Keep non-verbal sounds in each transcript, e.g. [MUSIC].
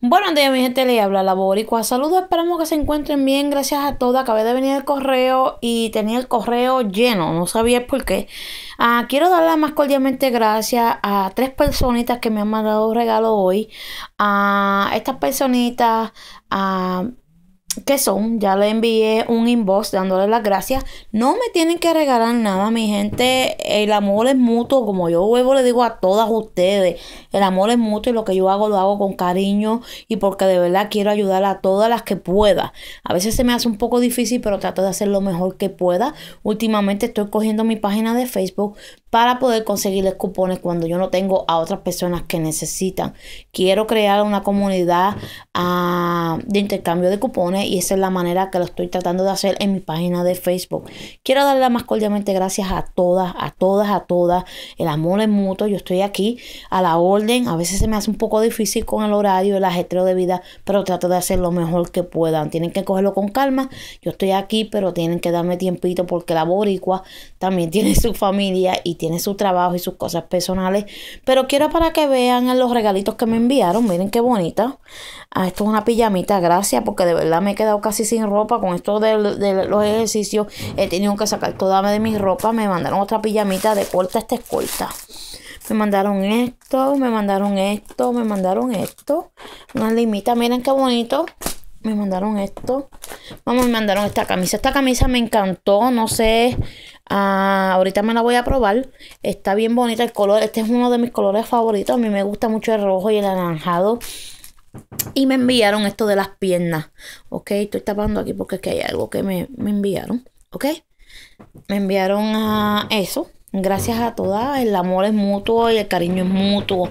Buenos días, mi gente, le habla la boricua. Saludos, esperamos que se encuentren bien. Gracias a todos. Acabé de venir el correo y tenía el correo lleno, no sabía por qué. Ah, quiero dar más cordialmente gracias a tres personitas que me han mandado regalo hoy. A ah, estas personitas, A... Ah, que son. Ya le envié un inbox dándole las gracias. No me tienen que regalar nada, mi gente. El amor es mutuo, como yo huevo le digo a todas ustedes. El amor es mutuo y lo que yo hago lo hago con cariño y porque de verdad quiero ayudar a todas las que pueda. A veces se me hace un poco difícil, pero trato de hacer lo mejor que pueda. Últimamente estoy cogiendo mi página de Facebook para poder conseguirles cupones cuando yo no tengo a otras personas que necesitan. Quiero crear una comunidad ah, de intercambio de cupones y esa es la manera que lo estoy tratando de hacer en mi página de Facebook. Quiero darle más cordialmente gracias a todas, a todas, a todas. El amor es mutuo, yo estoy aquí a la orden. A veces se me hace un poco difícil con el horario, el ajetreo de vida, pero trato de hacer lo mejor que puedan. Tienen que cogerlo con calma. Yo estoy aquí, pero tienen que darme tiempito porque la boricua también [LAUGHS] tiene su familia y tiene su trabajo y sus cosas personales. Pero quiero para que vean los regalitos que me enviaron. Miren qué bonita. Ah, esto es una pijamita, gracias, porque de verdad me me he quedado casi sin ropa con esto de, los ejercicios. He tenido que sacar toda de mi ropa. Me mandaron otra pijamita de corta, esta es corta. Me mandaron esto, me mandaron esto, me mandaron esto. Una limita, miren qué bonito. Me mandaron esto. Vamos, me mandaron esta camisa. Esta camisa me encantó, no sé. Ah, ahorita me la voy a probar. Está bien bonita el color. Este es uno de mis colores favoritos. A mí me gusta mucho el rojo y el anaranjado. Y me enviaron esto de las piernas. Ok, estoy tapando aquí porque es que hay algo que me, me enviaron. Ok, me enviaron a eso. Gracias a todas, el amor es mutuo y el cariño es mutuo.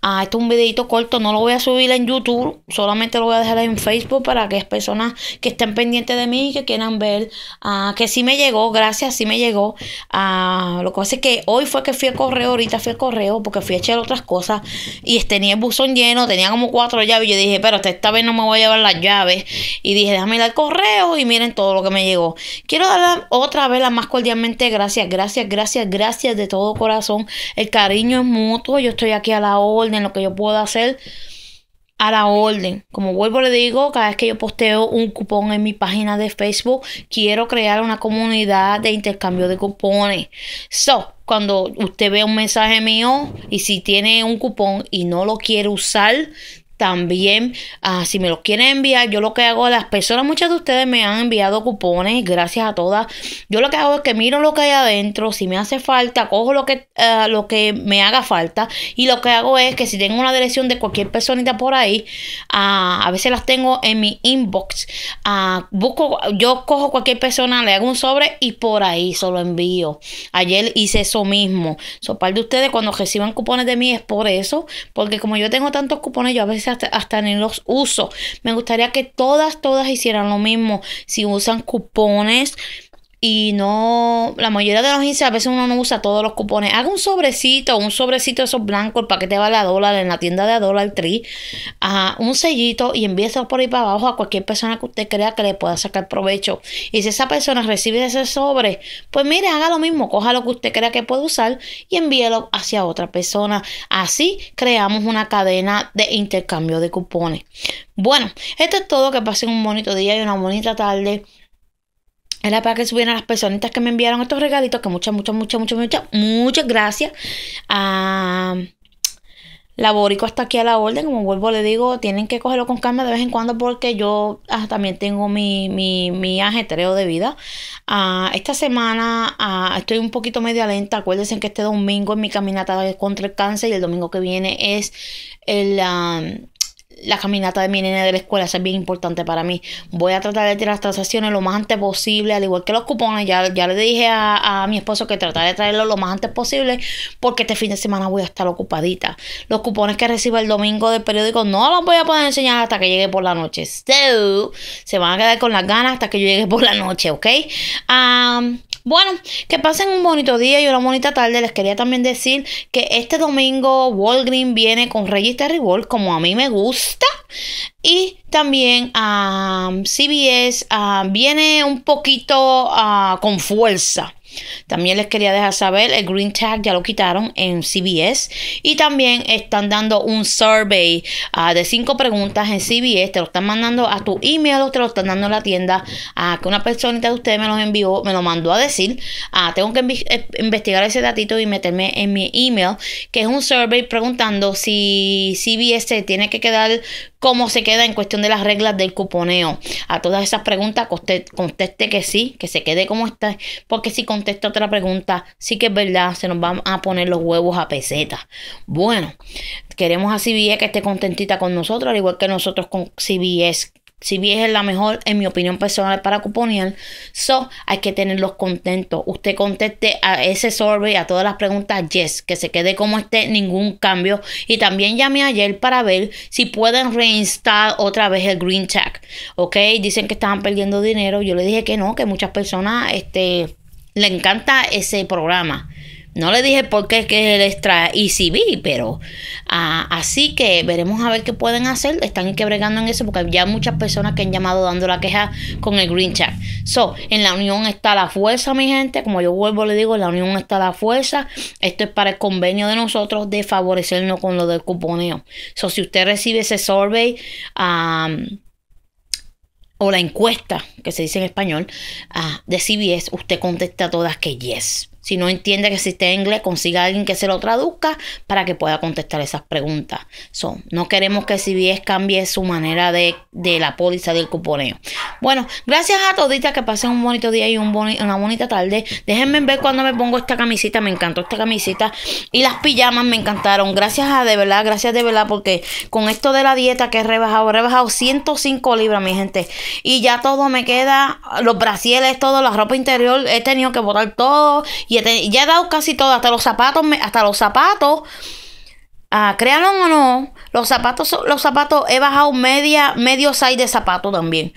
Ah, este es un videito corto, no lo voy a subir en YouTube, solamente lo voy a dejar en Facebook para que personas que estén pendientes de mí y que quieran ver, ah, que sí me llegó, gracias, sí me llegó. Ah, lo que pasa es que hoy fue que fui al correo, ahorita fui al correo porque fui a echar otras cosas y tenía el buzón lleno, tenía como cuatro llaves. Y Yo dije, pero esta vez no me voy a llevar las llaves. Y dije, déjame ir al correo y miren todo lo que me llegó. Quiero dar otra vez La más cordialmente gracias, gracias, gracias gracias de todo corazón. El cariño es mutuo. Yo estoy aquí a la orden, lo que yo puedo hacer a la orden. Como vuelvo le digo, cada vez que yo posteo un cupón en mi página de Facebook, quiero crear una comunidad de intercambio de cupones. So, cuando usted ve un mensaje mío y si tiene un cupón y no lo quiere usar, también, ah, si me los quieren enviar, yo lo que hago, las personas, muchas de ustedes me han enviado cupones, gracias a todas. Yo lo que hago es que miro lo que hay adentro, si me hace falta, cojo lo que, ah, lo que me haga falta. Y lo que hago es que si tengo una dirección de cualquier personita por ahí, ah, a veces las tengo en mi inbox. busco, yo cojo cualquier persona, le hago un sobre y por ahí solo envío. Ayer hice eso mismo. So, par de ustedes cuando reciban cupones de mí es por eso, porque como yo tengo tantos cupones, yo a veces hasta, en los usos. Me gustaría que todas, todas hicieran lo mismo. Si usan cupones, y no, la mayoría de las agencias a veces uno no usa todos los cupones. Haga un sobrecito, un sobrecito de esos blancos, el paquete vale a dólar en la tienda de a dólar tree, a un sellito y envíeselo por ahí para abajo a cualquier persona que usted crea que le pueda sacar provecho. Y si esa persona recibe ese sobre, pues mire, haga lo mismo, coja lo que usted crea que puede usar y envíelo hacia otra persona. Así creamos una cadena de intercambio de cupones. Bueno, esto es todo, que pasen un bonito día y una bonita tarde era para que subieran las personitas que me enviaron estos regalitos, que muchas, muchas, muchas, muchas, muchas, muchas gracias a la hasta aquí a la orden. Como vuelvo, le digo, tienen que cogerlo con calma de vez en cuando porque yo ah, también tengo mi, mi, ajetreo de vida. Ah, esta semana ah, estoy un poquito media lenta. Acuérdense que este domingo es mi caminata contra el cáncer y el domingo que viene es el la caminata de mi nene de la escuela, es bien importante para mí. Voy a tratar de tirar las transacciones lo más antes posible, al igual que los cupones. Ya, ya le dije a, mi esposo que trataré de traerlo lo más antes posible, porque este fin de semana voy a estar ocupadita. Los cupones que reciba el domingo del periódico no los voy a poder enseñar hasta que llegue por la noche. So, se van a quedar con las ganas hasta que yo llegue por la noche, ¿ok? Um, bueno, que pasen un bonito día y una bonita tarde. Les quería también decir que este domingo Walgreen viene con Register de como a mí me gusta. Y también CBS viene un poquito ah, con fuerza. También les quería dejar saber, el Green Tag ya lo quitaron en CBS y también están dando un survey ah, de cinco preguntas en CBS, te lo están mandando a tu email o te lo están dando en la tienda, a que una personita de ustedes me lo envió, me lo mandó a decir, ah, tengo que eh, investigar ese datito y meterme en mi email, que es un survey preguntando si CBS tiene que quedar cómo se queda en cuestión de las reglas del cuponeo. A todas esas preguntas conteste que sí, que se quede como está, porque si contesta otra pregunta, sí que es verdad, se nos van a poner los huevos a peseta. Bueno, queremos a CBS e que esté contentita con nosotros, al igual que nosotros con CBS e si bien es la mejor, en mi opinión personal, para cuponear. So, hay que tenerlos contentos. Usted conteste a ese survey, a todas las preguntas, yes, que se quede como esté, ningún cambio. Y también llamé ayer para ver si pueden reinstalar otra vez el green tag. Ok, dicen que estaban perdiendo dinero. Yo le dije que no, que muchas personas este, le encanta ese programa. No le dije por qué es que es el extra ECB, pero ah, así que veremos a ver qué pueden hacer. Están quebregando en eso porque ya muchas personas que han llamado dando la queja con el Green Chat. So, en la unión está la fuerza, mi gente. Como yo vuelvo, le digo, en la unión está la fuerza. Esto es para el convenio de nosotros de favorecernos con lo del cuponeo. So, si usted recibe ese survey, o la encuesta, que se dice en español, ah, de CBS, usted contesta a todas que yes. Si no entiende que existe inglés, consiga a alguien que se lo traduzca para que pueda contestar esas preguntas. no queremos que CBS cambie su manera de, de la póliza del cuponeo. Bueno, gracias a toditas que pasen un bonito día y un una bonita tarde. Déjenme ver cuando me pongo esta camisita. Me encantó esta camisita. Y las pijamas me encantaron. Gracias a de verdad, gracias de verdad, porque con esto de la dieta que he rebajado, he rebajado 105 libras, mi gente. Y ya todo me queda, los brasieles, todo, la ropa interior, he tenido que botar todo. Y ya he dado casi todo, hasta los zapatos, me, hasta los zapatos. a ah, créanlo o no, los zapatos, los zapatos, he bajado media, medio size de zapato también.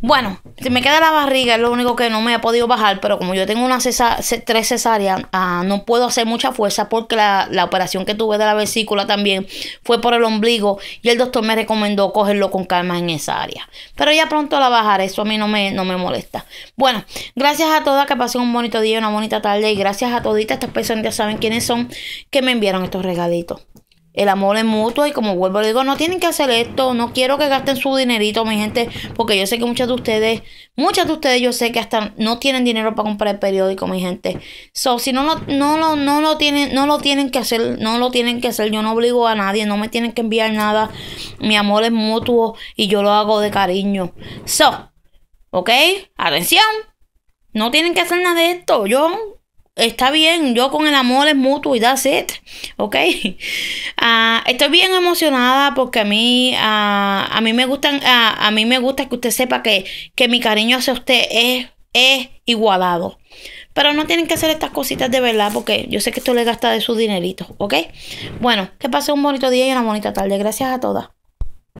Bueno, si me queda la barriga, es lo único que no me ha podido bajar, pero como yo tengo una tres cesáreas, ah, no puedo hacer mucha fuerza porque la, operación que tuve de la vesícula también fue por el ombligo y el doctor me recomendó cogerlo con calma en esa área. Pero ya pronto la bajaré, eso a mí no me, no me molesta. Bueno, gracias a todas, que pasen un bonito día, una bonita tarde y gracias a toditas estas personas, ya saben quiénes son, que me enviaron estos regalitos el amor es mutuo y como vuelvo, le digo, no tienen que hacer esto, no quiero que gasten su dinerito, mi gente, porque yo sé que muchas de ustedes, muchas de ustedes yo sé que hasta no tienen dinero para comprar el periódico, mi gente. So, si no lo, no, no lo tienen, no lo tienen que hacer, no lo tienen que hacer, yo no obligo a nadie, no me tienen que enviar nada. Mi amor es mutuo y yo lo hago de cariño. So, ¿ok? Atención. No tienen que hacer nada de esto. Yo está bien, yo con el amor es mutuo y that's it, ¿ok? [LAUGHS] Ah, estoy bien emocionada porque a mí, ah, a mí me gustan, ah, a mí me gusta que usted sepa que, mi cariño hacia usted es, es igualado. Pero no tienen que hacer estas cositas de verdad porque yo sé que esto le gasta de su dinerito, ¿ok? Bueno, que pase un bonito día y una bonita tarde. Gracias a todas.